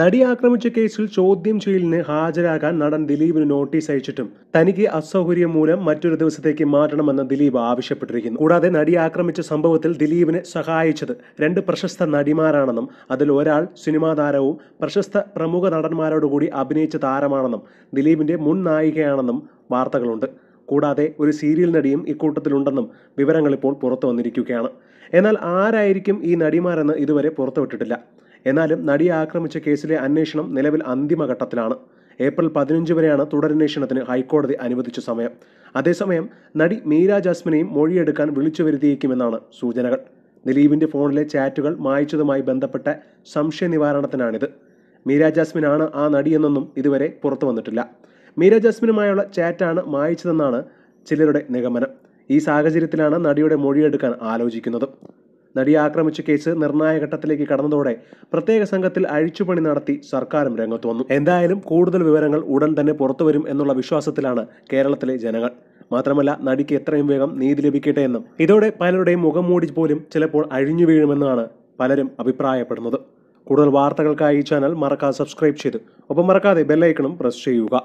നടി ആക്രമിച്ച കേസിൽ ചോദ്യം ചെയ്യലിന് ഹാജരാകാൻ നടൻ ദിലീപിന് നോട്ടീസ് അയച്ചിട്ടും തനിക്ക് അസൗകര്യം മൂലം മറ്റൊരു ദിവസത്തേക്ക് മാറ്റണമെന്ന് ദിലീപ് ആവശ്യപ്പെട്ടിരിക്കുന്നു കൂടാതെ നടി ആക്രമിച്ച സംഭവത്തിൽ ദിലീപിനെ സഹായിച്ചത് രണ്ട് പ്രശസ്ത നടിമാരാണെന്നും അതിൽ ഒരാൾ സിനിമാ താരവും പ്രശസ്ത പ്രമുഖ നടന്മാരോടുകൂടി അഭിനയിച്ച താരമാണെന്നും ദിലീപിന്റെ മുൻ നായികയാണെന്നും വാർത്തകളുണ്ട് കൂടാതെ ഒരു സീരിയൽ നടിയും ഇക്കൂട്ടത്തിലുണ്ടെന്നും വിവരങ്ങൾ ഇപ്പോൾ പുറത്തു വന്നിരിക്കുകയാണ് എന്നാൽ ആരായിരിക്കും ഈ നടിമാരെന്ന് ഇതുവരെ പുറത്തുവിട്ടിട്ടില്ല എന്നാലും നടിയെ ആക്രമിച്ച കേസിലെ അന്വേഷണം നിലവിൽ അന്തിമഘട്ടത്തിലാണ് ഏപ്രിൽ പതിനഞ്ച് വരെയാണ് തുടരന്വേഷണത്തിന് ഹൈക്കോടതി അനുവദിച്ച സമയം അതേസമയം നടി മീര ജാസ്മിനെയും മൊഴിയെടുക്കാൻ വിളിച്ചു വരുത്തിയേക്കുമെന്നാണ് സൂചനകൾ ദിലീപിന്റെ ഫോണിലെ ചാറ്റുകൾ മായച്ചതുമായി ബന്ധപ്പെട്ട സംശയ നിവാരണത്തിനാണിത് മീര ജാസ്മിനാണ് ആ നടിയെന്നൊന്നും ഇതുവരെ പുറത്തു വന്നിട്ടില്ല മീര ജാസ്മിനുമായുള്ള ചാറ്റാണ് മായച്ചതെന്നാണ് ചിലരുടെ നിഗമനം ഈ സാഹചര്യത്തിലാണ് നടിയുടെ മൊഴിയെടുക്കാൻ ആലോചിക്കുന്നത് നടിയെ ആക്രമിച്ച കേസ് നിർണായക ഘട്ടത്തിലേക്ക് കടന്നതോടെ പ്രത്യേക സംഘത്തിൽ അഴിച്ചുപണി നടത്തി സർക്കാരും രംഗത്ത് വന്നു എന്തായാലും കൂടുതൽ വിവരങ്ങൾ ഉടൻ തന്നെ പുറത്തുവരും എന്നുള്ള വിശ്വാസത്തിലാണ് കേരളത്തിലെ ജനങ്ങൾ മാത്രമല്ല നടിക്ക് എത്രയും വേഗം നീതി ലഭിക്കട്ടെ എന്നും ഇതോടെ പലരുടെയും മുഖം മൂടി പോലും ചിലപ്പോൾ അഴിഞ്ഞു വീഴുമെന്നാണ് പലരും അഭിപ്രായപ്പെടുന്നത് കൂടുതൽ വാർത്തകൾക്കായി ഈ ചാനൽ മറക്കാതെ സബ്സ്ക്രൈബ് ചെയ്തു ഒപ്പം മറക്കാതെ ബെല്ലൈക്കണും പ്രസ് ചെയ്യുക